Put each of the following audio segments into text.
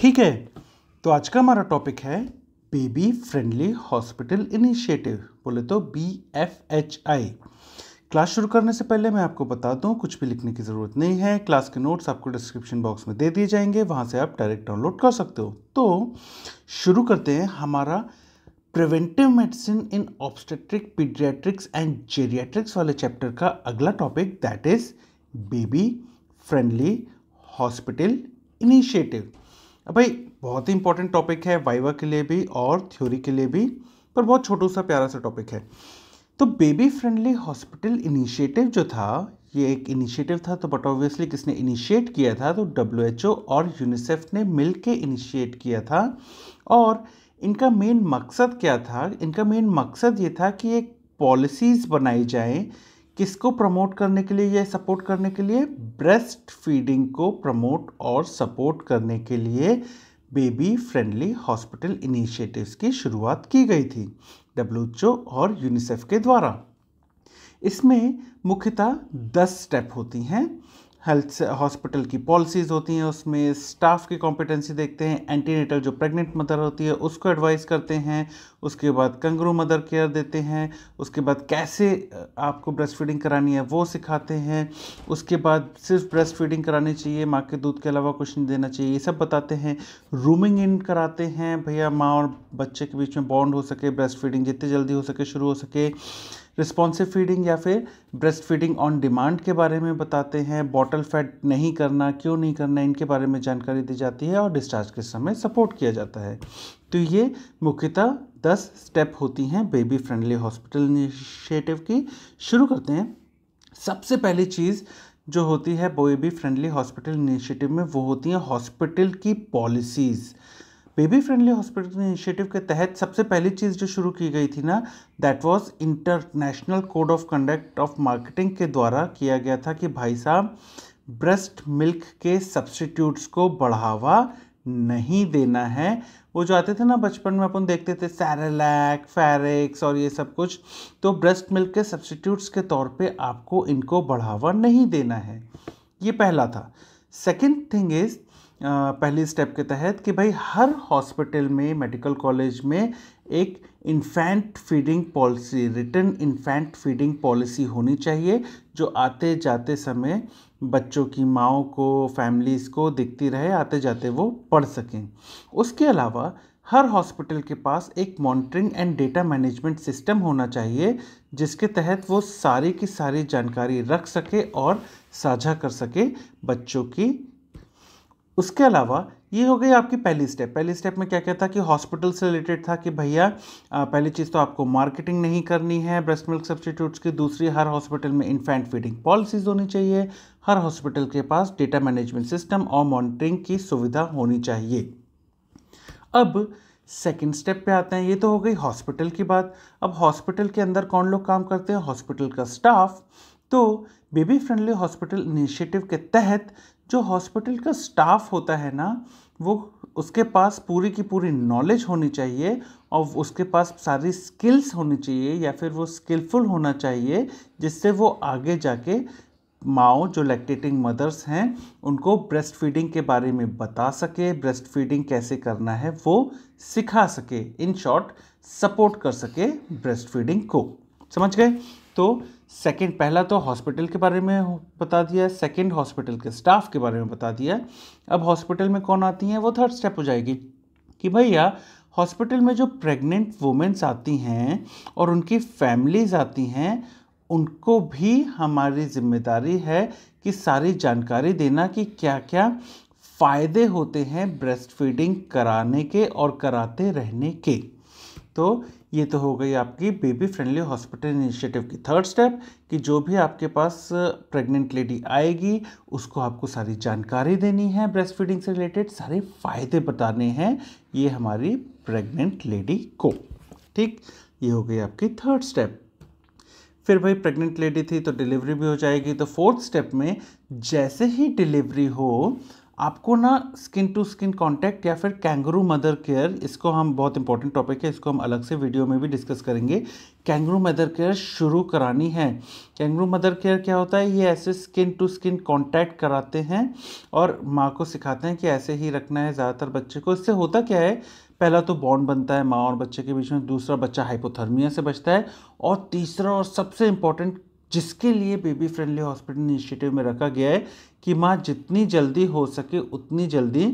ठीक है तो आज का हमारा टॉपिक है बेबी फ्रेंडली हॉस्पिटल इनिशिएटिव बोले तो B F H I class शुरू करने से पहले मैं आपको बता दूं कुछ भी लिखने की ज़रूरत नहीं है क्लास के नोट्स आपको डिस्क्रिप्शन बॉक्स में दे दिए जाएंगे वहाँ से आप डायरेक्ट डाउनलोड कर सकते हो तो शुरू करते हैं हमारा preventive medicine in obstetric pediatrics and geriatrics वाले चैप्टर का अगला topic that is baby friendly hospital initiative भाई बहुत ही इंपॉर्टेंट टॉपिक है वाइवा के लिए भी और थ्योरी के लिए भी पर बहुत छोटू सा प्यारा सा टॉपिक है तो बेबी फ्रेंडली हॉस्पिटल इनिशिएटिव जो था ये एक इनिशिएटिव था तो बट ऑब्वियसली किसने इनिशिएट किया था तो डब्ल्यू और यूनिसेफ ने मिल के इनिशिएट किया था और इनका मेन मकसद क्या था इनका मेन मकसद ये था कि एक पॉलिसीज़ बनाई जाएँ किसको प्रमोट करने के लिए या सपोर्ट करने के लिए ब्रेस्ट फीडिंग को प्रमोट और सपोर्ट करने के लिए बेबी फ्रेंडली हॉस्पिटल इनिशिएटिव्स की शुरुआत की गई थी डब्ल्यू और यूनिसेफ के द्वारा इसमें मुख्यतः दस स्टेप होती हैं हेल्थ हॉस्पिटल की पॉलिसीज़ होती हैं उसमें स्टाफ की कॉम्पिटेंसी देखते हैं एंटीनेटल जो प्रेग्नेंट मदर होती है उसको एडवाइस करते हैं उसके बाद कंगरू मदर केयर देते हैं उसके बाद कैसे आपको ब्रेस्ट फीडिंग करानी है वो सिखाते हैं उसके बाद सिर्फ ब्रेस्ट फीडिंग करानी चाहिए माँ के दूध के अलावा कुछ नहीं देना चाहिए ये सब बताते हैं रूमिंग इन कराते हैं भैया माँ और बच्चे के बीच में बॉन्ड हो सके ब्रेस्ट फीडिंग जितनी जल्दी हो सके शुरू हो सके रिस्पॉन्सिव फीडिंग या फिर ब्रेस्ट फीडिंग ऑन डिमांड के बारे में बताते हैं बॉटल फैट नहीं करना क्यों नहीं करना इनके बारे में जानकारी दी जाती है और डिस्चार्ज के समय सपोर्ट किया जाता है तो ये मुख्यतः दस स्टेप होती हैं बेबी फ्रेंडली हॉस्पिटल इनिशिएटिव की शुरू करते हैं सबसे पहली चीज़ जो होती है बेबी फ्रेंडली हॉस्पिटल इनिशिएटिव में वो होती हैं हॉस्पिटल की policies baby friendly hospital initiative के तहत सबसे पहली चीज़ जो शुरू की गई थी ना that was international code of conduct of marketing के द्वारा किया गया था कि भाई साहब ब्रेस्ट मिल्क के सब्सटीट्यूट्स को बढ़ावा नहीं देना है वो जो आते थे ना बचपन में अपन देखते थे सैरेलैक फैरिक्स और ये सब कुछ तो ब्रेस्ट मिल्क के सब्सटीट्यूट्स के तौर पे आपको इनको बढ़ावा नहीं देना है ये पहला था सेकंड थिंग इज़ पहले स्टेप के तहत कि भाई हर हॉस्पिटल में मेडिकल कॉलेज में एक infant feeding policy written infant feeding policy होनी चाहिए जो आते जाते समय बच्चों की माओ को फैमिलीज़ को दिखती रहे आते जाते वो पढ़ सकें उसके अलावा हर हॉस्पिटल के पास एक monitoring and data management system होना चाहिए जिसके तहत वो सारी की सारी जानकारी रख सके और साझा कर सके बच्चों की उसके अलावा ये हो गई आपकी पहली स्टेप पहली स्टेप में क्या क्या था कि हॉस्पिटल से रिलेटेड था कि भैया पहली चीज़ तो आपको मार्केटिंग नहीं करनी है ब्रेस्ट मिल्क सब्सटीट्यूट्स की दूसरी हर हॉस्पिटल में इन्फेंट फीडिंग पॉलिसीज़ होनी चाहिए हर हॉस्पिटल के पास डेटा मैनेजमेंट सिस्टम और मॉनिटरिंग की सुविधा होनी चाहिए अब सेकेंड स्टेप पे आते हैं ये तो हो गई हॉस्पिटल की बात अब हॉस्पिटल के अंदर कौन लोग काम करते हैं हॉस्पिटल का स्टाफ तो बेबी फ्रेंडली हॉस्पिटल इनिशिएटिव के तहत जो हॉस्पिटल का स्टाफ होता है ना वो उसके पास पूरी की पूरी नॉलेज होनी चाहिए और उसके पास सारी स्किल्स होनी चाहिए या फिर वो स्किलफुल होना चाहिए जिससे वो आगे जाके माओ जो लैक्टेटिंग मदर्स हैं उनको ब्रेस्ट फीडिंग के बारे में बता सके ब्रेस्ट फीडिंग कैसे करना है वो सिखा सके इन शॉर्ट सपोर्ट कर सके ब्रेस्ट फीडिंग को समझ गए तो सेकंड पहला तो हॉस्पिटल के बारे में बता दिया है सेकेंड हॉस्पिटल के स्टाफ के बारे में बता दिया है अब हॉस्पिटल में कौन आती हैं वो थर्ड स्टेप हो जाएगी कि भैया हॉस्पिटल में जो प्रेग्नेंट वुमेंस आती हैं और उनकी फैमिलीज आती हैं उनको भी हमारी जिम्मेदारी है कि सारी जानकारी देना कि क्या क्या फ़ायदे होते हैं ब्रेस्ट फीडिंग कराने के और कराते रहने के तो ये तो हो गई आपकी बेबी फ्रेंडली हॉस्पिटल इनिशिएटिव की थर्ड स्टेप कि जो भी आपके पास प्रेग्नेंट लेडी आएगी उसको आपको सारी जानकारी देनी है ब्रेस्ट फीडिंग से रिलेटेड सारे फ़ायदे बताने हैं ये हमारी प्रेग्नेंट लेडी को ठीक ये हो गई आपकी थर्ड स्टेप फिर भाई प्रेग्नेंट लेडी थी तो डिलीवरी भी हो जाएगी तो फोर्थ स्टेप में जैसे ही डिलीवरी हो आपको ना स्किन टू स्किन कॉन्टैक्ट या फिर कैंगरू मदर केयर इसको हम बहुत इंपॉर्टेंट टॉपिक है इसको हम अलग से वीडियो में भी डिस्कस करेंगे कैंगरू मदर केयर शुरू करानी है कैंगरू मदर केयर क्या होता है ये ऐसे स्किन टू स्किन कॉन्टैक्ट कराते हैं और माँ को सिखाते हैं कि ऐसे ही रखना है ज़्यादातर बच्चे को इससे होता क्या है पहला तो बॉन्ड बनता है माँ और बच्चे के बीच में दूसरा बच्चा हाइपोथर्मिया से बचता है और तीसरा और सबसे इंपॉर्टेंट जिसके लिए बेबी फ्रेंडली हॉस्पिटल इनिशिएटिव में रखा गया है कि माँ जितनी जल्दी हो सके उतनी जल्दी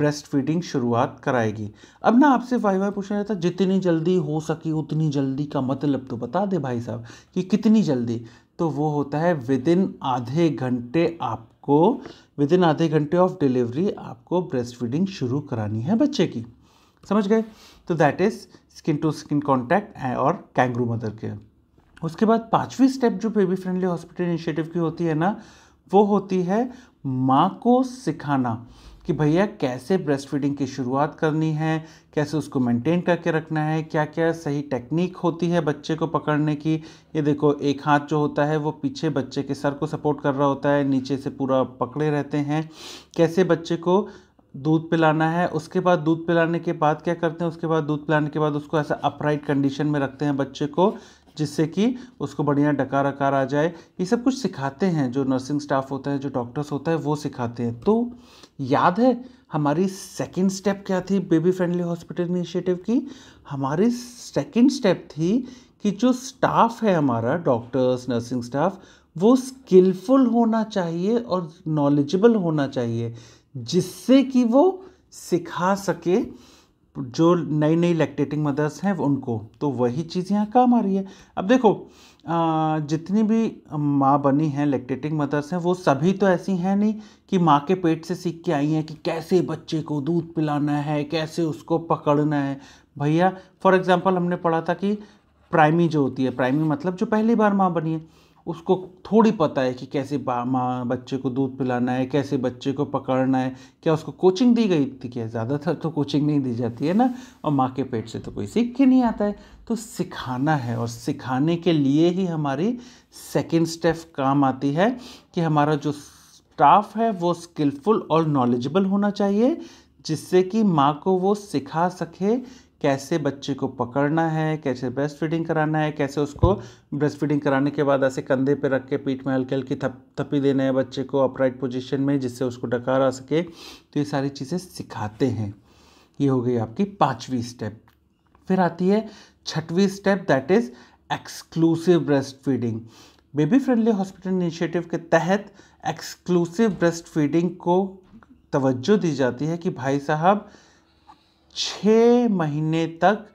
ब्रेस्ट फीडिंग शुरुआत कराएगी अब ना आपसे वाई वाई पूछा जाता जितनी जल्दी हो सके उतनी जल्दी का मतलब तो बता दे भाई साहब कि कितनी जल्दी तो वो होता है विद इन आधे घंटे आपको विद इन आधे घंटे ऑफ डिलीवरी आपको ब्रेस्ट फीडिंग शुरू करानी है बच्चे की समझ गए तो that is skin to skin contact और कैंगरू मदर केयर उसके बाद पांचवी स्टेप जो बेबी फ्रेंडली हॉस्पिटल इनिशिएटिव की होती है ना वो होती है माँ को सिखाना कि भैया कैसे ब्रेस्ट फीडिंग की शुरुआत करनी है कैसे उसको मेंटेन करके रखना है क्या क्या सही टेक्निक होती है बच्चे को पकड़ने की ये देखो एक हाथ जो होता है वो पीछे बच्चे के सर को सपोर्ट कर रहा होता है नीचे से पूरा पकड़े रहते हैं कैसे बच्चे को दूध पिलाना है उसके बाद दूध पिलाने के बाद क्या करते हैं उसके बाद दूध पिलाने के बाद उसको ऐसा अपराइट कंडीशन में रखते हैं बच्चे को जिससे कि उसको बढ़िया डकार अकार आ जाए ये सब कुछ सिखाते हैं जो नर्सिंग स्टाफ होता है जो डॉक्टर्स होता है वो सिखाते हैं तो याद है हमारी सेकंड स्टेप क्या थी बेबी फ्रेंडली हॉस्पिटल इनिशिएटिव की हमारी सेकंड स्टेप थी कि जो स्टाफ है हमारा डॉक्टर्स नर्सिंग स्टाफ वो स्किलफुल होना चाहिए और नॉलेजेबल होना चाहिए जिससे कि वो सिखा सके जो नई नई लैक्टेटिंग मदर्स हैं उनको तो वही चीज़ यहाँ काम आ रही है अब देखो आ, जितनी भी माँ बनी हैं लैक्टेटिंग मदर्स हैं वो सभी तो ऐसी हैं नहीं कि माँ के पेट से सीख के आई हैं कि कैसे बच्चे को दूध पिलाना है कैसे उसको पकड़ना है भैया फॉर एग्ज़ाम्पल हमने पढ़ा था कि प्राइमी जो होती है प्राइमी मतलब जो पहली बार माँ बनी है उसको थोड़ी पता है कि कैसे माँ बच्चे को दूध पिलाना है कैसे बच्चे को पकड़ना है क्या उसको कोचिंग दी गई थी क्या ज़्यादातर तो कोचिंग नहीं दी जाती है ना और माँ के पेट से तो कोई सीख के नहीं आता है तो सिखाना है और सिखाने के लिए ही हमारी सेकेंड स्टेप काम आती है कि हमारा जो स्टाफ है वो स्किलफुल और नॉलेजेबल होना चाहिए जिससे कि माँ को वो सिखा सके कैसे बच्चे को पकड़ना है कैसे ब्रेस्ट फीडिंग कराना है कैसे उसको ब्रेस्ट फीडिंग कराने के बाद ऐसे कंधे पे रख के पीठ में हल्की हल्की थप थपी देना है बच्चे को अपराइट पोजीशन में जिससे उसको डकार आ सके तो ये सारी चीज़ें सिखाते हैं ये हो गई आपकी पाँचवीं स्टेप फिर आती है छठवीं step that is exclusive breast feeding baby friendly hospital initiative के तहत एक्सक्लूसिव ब्रेस्ट फीडिंग को तवज्जो दी जाती है कि भाई साहब छ महीने तक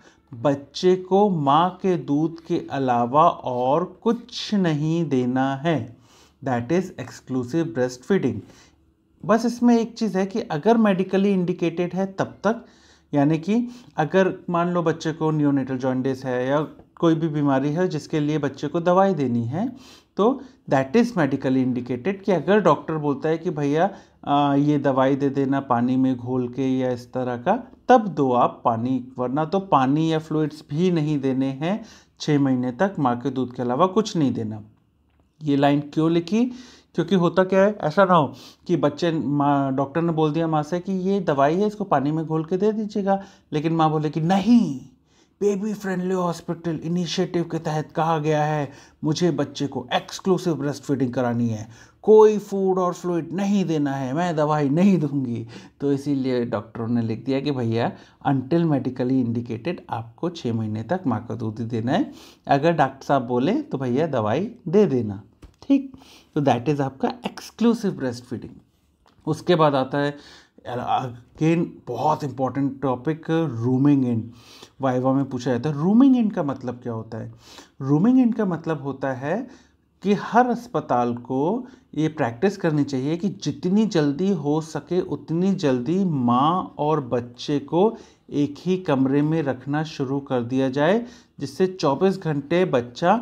बच्चे को माँ के दूध के अलावा और कुछ नहीं देना है that is exclusive breast feeding बस इसमें एक चीज़ है कि अगर मेडिकली इंडिकेटेड है तब तक यानी कि अगर मान लो बच्चे को न्यूनेटल जॉन्डिस है या कोई भी बीमारी है जिसके लिए बच्चे को दवाई देनी है तो दैट इज़ मेडिकली इंडिकेटेड कि अगर डॉक्टर बोलता है कि भैया ये दवाई दे देना पानी में घोल के या इस तरह का तब दो आप पानी वरना तो पानी या फ्लूड्स भी नहीं देने हैं छः महीने तक माँ के दूध के अलावा कुछ नहीं देना ये लाइन क्यों लिखी क्योंकि होता क्या है ऐसा ना हो कि बच्चे माँ डॉक्टर ने बोल दिया माँ से कि ये दवाई है इसको पानी में घोल के दे दीजिएगा लेकिन माँ बोले कि नहीं बेबी फ्रेंडली हॉस्पिटल इनिशिएटिव के तहत कहा गया है मुझे बच्चे को एक्सक्लूसिव ब्रेस्ट फीडिंग करानी है कोई फूड और फ्लूड नहीं देना है मैं दवाई नहीं दूंगी तो इसीलिए डॉक्टरों ने लिख दिया कि भैया अनटिल मेडिकली इंडिकेटेड आपको छः महीने तक माँ का दूध ही देना है अगर डॉक्टर साहब बोले तो भैया दवाई दे देना ठीक तो दैट इज़ आपका एक्सक्लूसिव ब्रेस्ट फीडिंग उसके बाद आता है अगेन बहुत important topic rooming in viva में पूछा जाता है रूमिंग इन का मतलब क्या होता है रूमिंग इन का मतलब होता है कि हर अस्पताल को ये प्रैक्टिस करनी चाहिए कि जितनी जल्दी हो सके उतनी जल्दी माँ और बच्चे को एक ही कमरे में रखना शुरू कर दिया जाए जिससे 24 घंटे बच्चा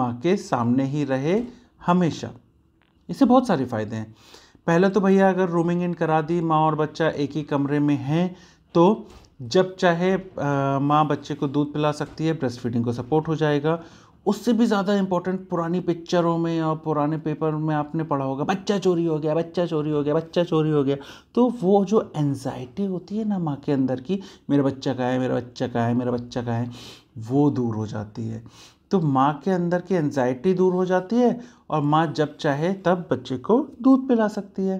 माँ के सामने ही रहे हमेशा इससे बहुत सारे फ़ायदे हैं पहले तो भैया अगर रूमिंग इन करा दी माँ और बच्चा एक ही कमरे में हैं तो जब चाहे माँ बच्चे को दूध पिला सकती है ब्रेस्ट फीडिंग को सपोर्ट हो जाएगा उससे भी ज़्यादा इम्पोर्टेंट पुरानी पिक्चरों में और पुराने पेपर में आपने पढ़ा होगा बच्चा चोरी हो गया बच्चा चोरी हो गया बच्चा चोरी हो गया तो वो जो एनजाइटी होती है ना माँ के अंदर की मेरा बच्चा कहाँ है मेरा बच्चा कहाँ है मेरा बच्चा कहाँ है वो दूर हो जाती है तो माँ के अंदर की एनजाइटी दूर हो जाती है और माँ जब चाहे तब बच्चे को दूध पिला सकती है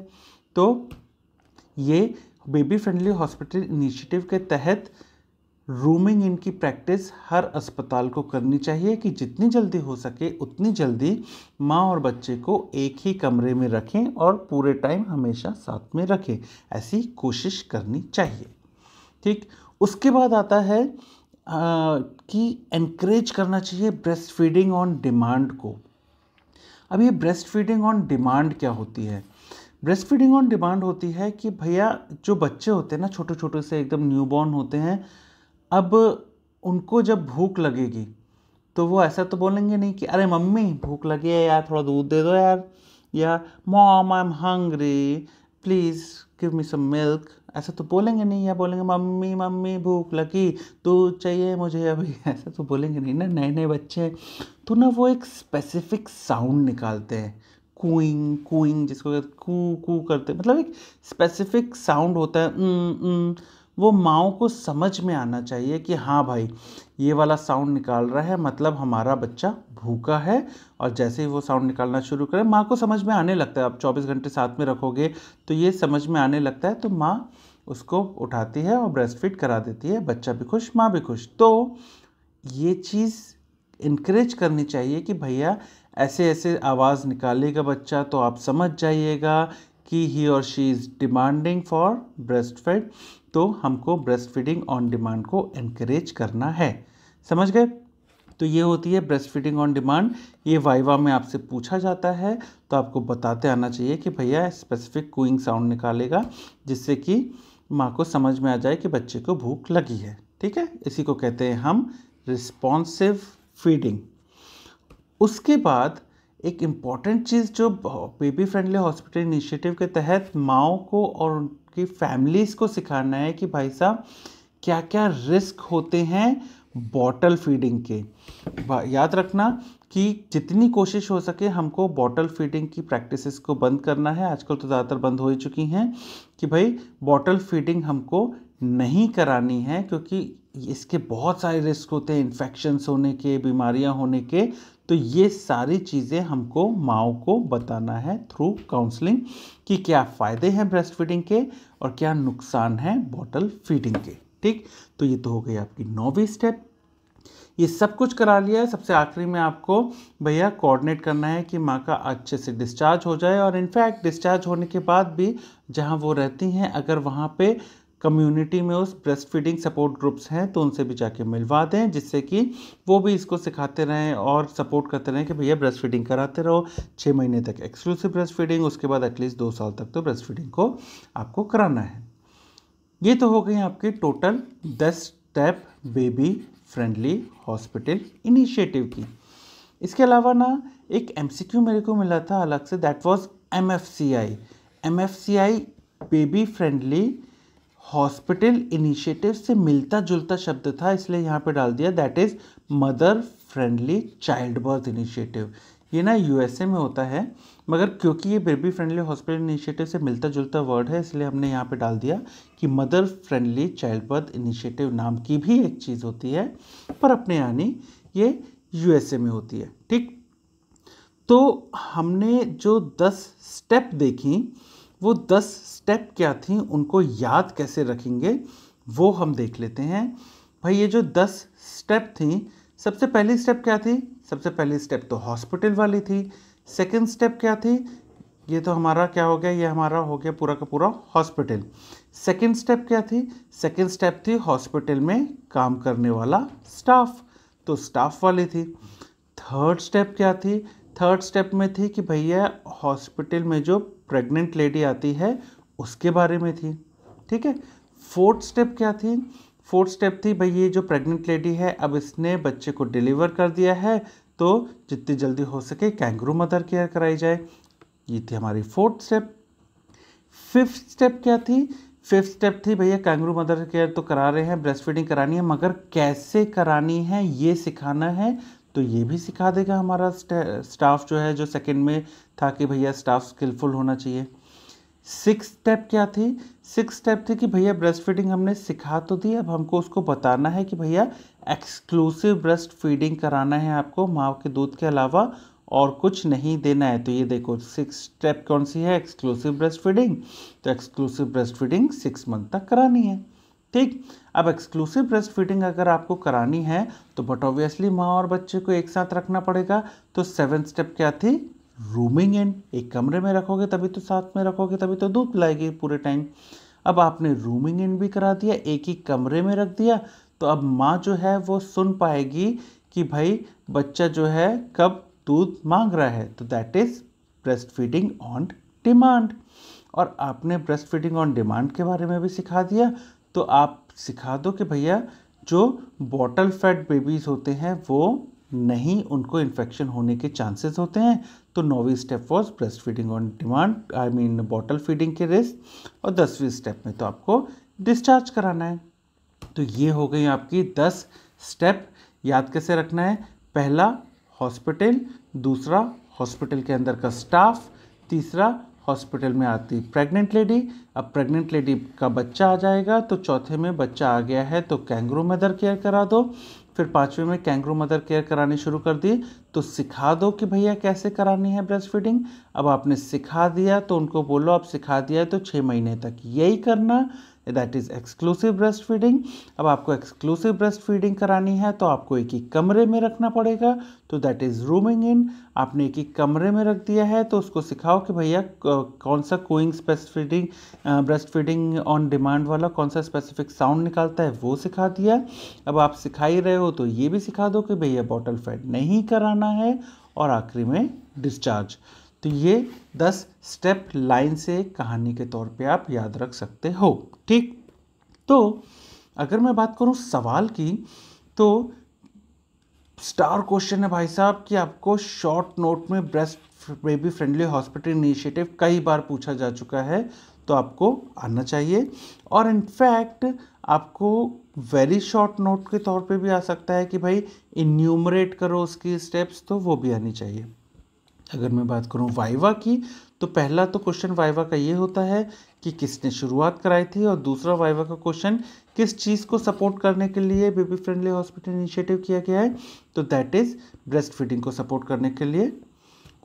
तो ये बेबी फ्रेंडली हॉस्पिटल इनिशिएटिव के तहत रूमिंग इन की प्रैक्टिस हर अस्पताल को करनी चाहिए कि जितनी जल्दी हो सके उतनी जल्दी माँ और बच्चे को एक ही कमरे में रखें और पूरे टाइम हमेशा साथ में रखें ऐसी कोशिश करनी चाहिए ठीक उसके बाद आता है की इनक्रेज करना चाहिए ब्रेस्ट फीडिंग ऑन डिमांड को अब ये ब्रेस्ट फीडिंग ऑन डिमांड क्या होती है ब्रेस्ट फीडिंग ऑन डिमांड होती है कि भैया जो बच्चे होते हैं ना छोटे छोटे से एकदम न्यूबॉर्न होते हैं अब उनको जब भूख लगेगी तो वो ऐसा तो बोलेंगे नहीं कि अरे मम्मी भूख लगी है यार थोड़ा दूध दे दो यार या mom I am hungry please give me some milk ऐसा तो बोलेंगे नहीं या बोलेंगे मम्मी मम्मी भूख लगी तो चाहिए मुझे अभी ऐसा तो बोलेंगे नहीं ना नए नए बच्चे हैं तो ना वो एक स्पेसिफिक साउंड निकालते हैं कूइंग कूइंग जिसको कहते कू कू करते मतलब एक स्पेसिफिक साउंड होता है न, न, वो माओ को समझ में आना चाहिए कि हाँ भाई ये वाला साउंड निकाल रहा है मतलब हमारा बच्चा भूखा है और जैसे ही वो साउंड निकालना शुरू करे माँ को समझ में आने लगता है आप 24 घंटे साथ में रखोगे तो ये समझ में आने लगता है तो माँ उसको उठाती है और ब्रेस्ट फीड करा देती है बच्चा भी खुश माँ भी खुश तो ये चीज़ इनक्रेज करनी चाहिए कि भैया ऐसे ऐसे आवाज़ निकालेगा बच्चा तो आप समझ जाइएगा कि ही और she is demanding for breast feed तो हमको ब्रेस्ट फीडिंग ऑन डिमांड को इनक्रेज करना है समझ गए तो ये होती है ब्रेस्ट फीडिंग ऑन डिमांड ये वाइवा में आपसे पूछा जाता है तो आपको बताते आना चाहिए कि भैया स्पेसिफिक कूइंग साउंड निकालेगा जिससे कि माँ को समझ में आ जाए कि बच्चे को भूख लगी है ठीक है इसी को कहते हैं हम रिस्पॉन्सिव फीडिंग उसके बाद एक इम्पॉर्टेंट चीज़ जो बेबी फ्रेंडली हॉस्पिटल इनिशिएटिव के तहत माओ को और उनकी फैमिलीज़ को सिखाना है कि भाई साहब क्या क्या रिस्क होते हैं बॉटल फीडिंग के याद रखना कि जितनी कोशिश हो सके हमको बॉटल फीडिंग की प्रैक्टिसेस को बंद करना है आजकल तो ज़्यादातर बंद हो ही चुकी हैं कि भाई बॉटल फीडिंग हमको नहीं करानी है क्योंकि इसके बहुत सारे रिस्क होते हैं इन्फेक्शन्स होने के बीमारियां होने के तो ये सारी चीज़ें हमको माओ को बताना है थ्रू काउंसलिंग कि क्या फ़ायदे हैं ब्रेस्ट फीडिंग के और क्या नुकसान है बॉटल फीडिंग के ठीक तो ये तो हो गई आपकी नौवीं स्टेप ये सब कुछ करा लिया है सबसे आखिरी में आपको भैया कोऑर्डिनेट करना है कि माँ का अच्छे से डिस्चार्ज हो जाए और इनफैक्ट डिस्चार्ज होने के बाद भी जहाँ वो रहती हैं अगर वहाँ पे कम्युनिटी में उस ब्रेस्ट फीडिंग सपोर्ट ग्रुप्स हैं तो उनसे भी जाके मिलवा दें जिससे कि वो भी इसको सिखाते रहें और सपोर्ट करते रहें कि भैया ब्रेस्ट फीडिंग कराते रहो छः महीने तक एक्सक्लूसिव ब्रेस्ट फीडिंग उसके बाद एटलीस्ट दो साल तक तो ब्रेस्ट फीडिंग को आपको कराना है ये तो हो गई आपके टोटल दस step baby friendly hospital initiative की इसके अलावा ना एक एम मेरे को मिला था अलग से that was M F C I M F C I baby friendly hospital initiative से मिलता जुलता शब्द था इसलिए यहाँ पे डाल दिया that is mother friendly child birth initiative ये ना यूएसए में होता है मगर क्योंकि ये बेबी फ्रेंडली हॉस्पिटल इनिशिएटिव से मिलता जुलता वर्ड है इसलिए हमने यहाँ पे डाल दिया कि mother friendly child birth initiative नाम की भी एक चीज़ होती है पर अपने यानी ये यूएसए में होती है ठीक तो हमने जो दस स्टेप देखी वो दस स्टेप क्या थी उनको याद कैसे रखेंगे वो हम देख लेते हैं भाई ये जो दस स्टेप थी सबसे पहली स्टेप क्या थी सबसे पहली स्टेप तो हॉस्पिटल वाली थी सेकेंड स्टेप क्या थी ये तो हमारा क्या हो गया ये हमारा हो गया पूरा का पूरा हॉस्पिटल सेकेंड स्टेप क्या थी सेकेंड स्टेप थी हॉस्पिटल में काम करने वाला स्टाफ तो स्टाफ वाली थी थर्ड स्टेप क्या थी थर्ड स्टेप में थी कि भैया हॉस्पिटल में जो प्रेग्नेंट लेडी आती है उसके बारे में थी ठीक है फोर्थ स्टेप क्या थी फोर्थ स्टेप थी भाई ये जो प्रेग्नेंट लेडी है अब इसने बच्चे को डिलीवर कर दिया है तो जितनी जल्दी हो सके कैंगरू मदर केयर कराई जाए ये थी हमारी फोर्थ स्टेप फिफ्थ स्टेप क्या थी फिफ्थ स्टेप थी भैया कैंगरू मदर केयर तो करा रहे हैं ब्रेस्ट फीडिंग करानी है मगर कैसे करानी है ये सिखाना है तो ये भी सिखा देगा हमारा स्टाफ जो है जो सेकंड में था कि भैया स्टाफ स्किलफुल होना चाहिए सिक्स स्टेप क्या थी सिक्स स्टेप थी कि भैया ब्रेस्ट फीडिंग हमने सिखा तो दी अब हमको उसको बताना है कि भैया एक्सक्लूसिव ब्रेस्ट फीडिंग कराना है आपको माँ के दूध के अलावा और कुछ नहीं देना है तो ये देखो सिक्स स्टेप कौन सी है एक्सक्लूसिव ब्रेस्ट फीडिंग तो exclusive breast feeding six month तक करानी है ठीक अब एक्सक्लूसिव ब्रेस्ट फीडिंग अगर आपको करानी है तो बट ऑब्वियसली माँ और बच्चे को एक साथ रखना पड़ेगा तो सेवन स्टेप क्या थी रूमिंग इन एक कमरे में रखोगे तभी तो साथ में रखोगे तभी तो दूध पिलाएगी पूरे टाइम अब आपने रूमिंग इन भी करा दिया एक ही कमरे में रख दिया तो अब माँ जो है वो सुन पाएगी कि भाई बच्चा जो है कब दूध मांग रहा है तो that is breast feeding on demand और आपने ब्रेस्ट फीडिंग ऑन डिमांड के बारे में भी सिखा दिया तो आप सिखा दो कि भैया जो बॉटल फेड बेबीज़ होते हैं वो नहीं उनको इन्फेक्शन होने के चांसेस होते हैं तो नौवीं step was breast feeding on demand I mean bottle feeding के रिस्क और दसवीं स्टेप में तो आपको डिस्चार्ज कराना है तो ये हो गई आपकी दस स्टेप याद कैसे रखना है पहला हॉस्पिटल दूसरा हॉस्पिटल के अंदर का स्टाफ तीसरा हॉस्पिटल में आती प्रेग्नेंट लेडी अब प्रेग्नेंट लेडी का बच्चा आ जाएगा तो चौथे में बच्चा आ गया है तो कैंगरू मदर केयर करा दो फिर पाँचवें में कैंगरू मदर केयर करानी शुरू कर दी तो सिखा दो कि भैया कैसे करानी है ब्रेस्ट फीडिंग अब आपने सिखा दिया तो उनको बोलो आप सिखा दिया तो छः महीने तक यही करना that is exclusive breast feeding अब आपको एक्सक्लूसिव ब्रेस्ट फीडिंग करानी है तो आपको एक ही कमरे में रखना पड़ेगा तो दैट इज़ रूमिंग इन आपने एक ही कमरे में रख दिया है तो उसको सिखाओ कि भैया कौन सा कोइंग breast feeding breast feeding on demand वाला कौन सा स्पेसिफिक साउंड निकालता है वो सिखा दिया अब आप सिखा ही रहे हो तो ये भी सिखा दो कि भैया बॉटल फेड नहीं कराना है और आखिरी में डिस्चार्ज तो ये दस स्टेप लाइन से कहानी के तौर पे आप याद रख सकते हो ठीक तो अगर मैं बात करूँ सवाल की तो स्टार क्वेश्चन है भाई साहब कि आपको शॉर्ट नोट में breast baby friendly hospital initiative कई बार पूछा जा चुका है तो आपको आना चाहिए और इनफैक्ट आपको वेरी शॉर्ट नोट के तौर पे भी आ सकता है कि भाई इन्यूमरेट करो उसकी स्टेप्स तो वो भी आनी चाहिए अगर मैं बात करूँ वाइवा की तो पहला तो क्वेश्चन वाइवा का ये होता है कि किसने शुरुआत कराई थी और दूसरा वाइवा का क्वेश्चन किस चीज़ को सपोर्ट करने के लिए बेबी फ्रेंडली हॉस्पिटल इनिशिएटिव किया गया है तो दैट इज़ ब्रेस्ट फीडिंग को सपोर्ट करने के लिए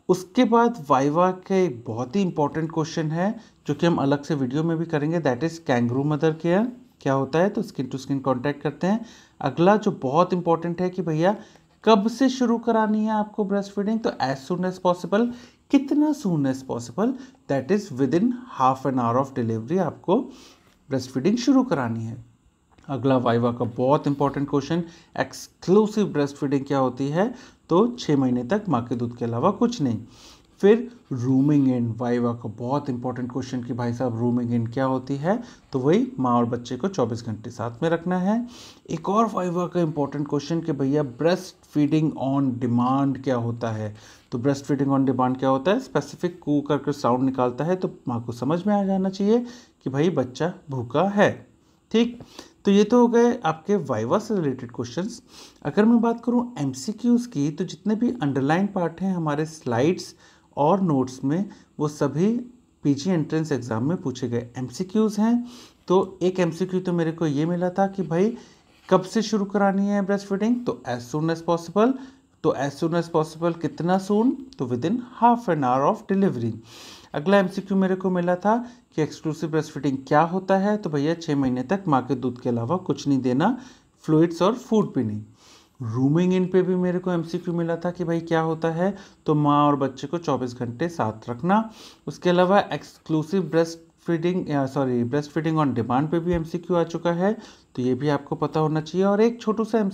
उसके बाद वाइवा का एक बहुत ही इंपॉर्टेंट क्वेश्चन है जो कि हम अलग से वीडियो में भी करेंगे that is kangaroo mother care क्या होता है तो स्किन टू स्किन कॉन्टैक्ट करते हैं अगला जो बहुत इंपॉर्टेंट है कि भैया कब से शुरू करानी है आपको ब्रेस्ट फीडिंग तो एज सुन एज पॉसिबल कितना soon as possible that is within half an hour of delivery आपको ब्रेस्ट फीडिंग शुरू करानी है अगला वाइवा का बहुत important question exclusive breast feeding क्या होती है तो छः महीने तक माँ के दूध के अलावा कुछ नहीं फिर रूमिंग इन वाइवा का बहुत इंपॉर्टेंट क्वेश्चन कि भाई साहब रूमिंग इन क्या होती है तो वही माँ और बच्चे को 24 घंटे साथ में रखना है एक और वाइवा का इंपॉर्टेंट क्वेश्चन कि भैया ब्रेस्ट फीडिंग ऑन डिमांड क्या होता है तो ब्रेस्ट फीडिंग ऑन डिमांड क्या होता है स्पेसिफिक कू करके साउंड निकालता है तो माँ को समझ में आ जाना चाहिए कि भाई बच्चा भूखा है ठीक तो ये तो हो गए आपके वाइवा से रिलेटेड क्वेश्चंस अगर मैं बात करूँ एम की तो जितने भी अंडरलाइन पार्ट हैं हमारे स्लाइड्स और नोट्स में वो सभी पीजी एंट्रेंस एग्ज़ाम में पूछे गए एमसीक्यूज़ हैं तो एक एमसीक्यू तो मेरे को ये मिला था कि भाई कब से शुरू करानी है ब्रेस्ट फीडिंग तो एज सुन एज पॉसिबल तो एज सुन एज पॉसिबल कितना सून तो within half an hour of delivery अगला एमसीक्यू मेरे को मिला था कि एक्सक्लूसिव ब्रेस्ट फीडिंग क्या होता है तो भैया छः महीने तक माँ के दूध के अलावा कुछ नहीं देना फ्लूड्स और फूड भी नहीं रूमिंग इन पे भी मेरे को एम मिला था कि भाई क्या होता है तो माँ और बच्चे को 24 घंटे साथ रखना उसके अलावा exclusive breast feeding sorry breast feeding on demand पे भी एम आ चुका है तो ये भी आपको पता होना चाहिए और एक छोटू सा एम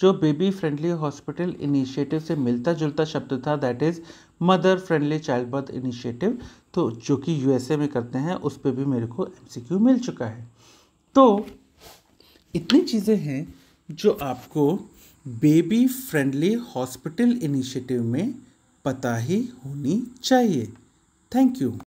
जो बेबी फ्रेंडली हॉस्पिटल इनिशिएटिव से मिलता जुलता शब्द था that is mother friendly child birth initiative तो जो कि यू में करते हैं उस पर भी मेरे को एम मिल चुका है तो इतनी चीज़ें हैं जो आपको बेबी फ्रेंडली हॉस्पिटल इनिशिएटिव में पता ही होनी चाहिए थैंक यू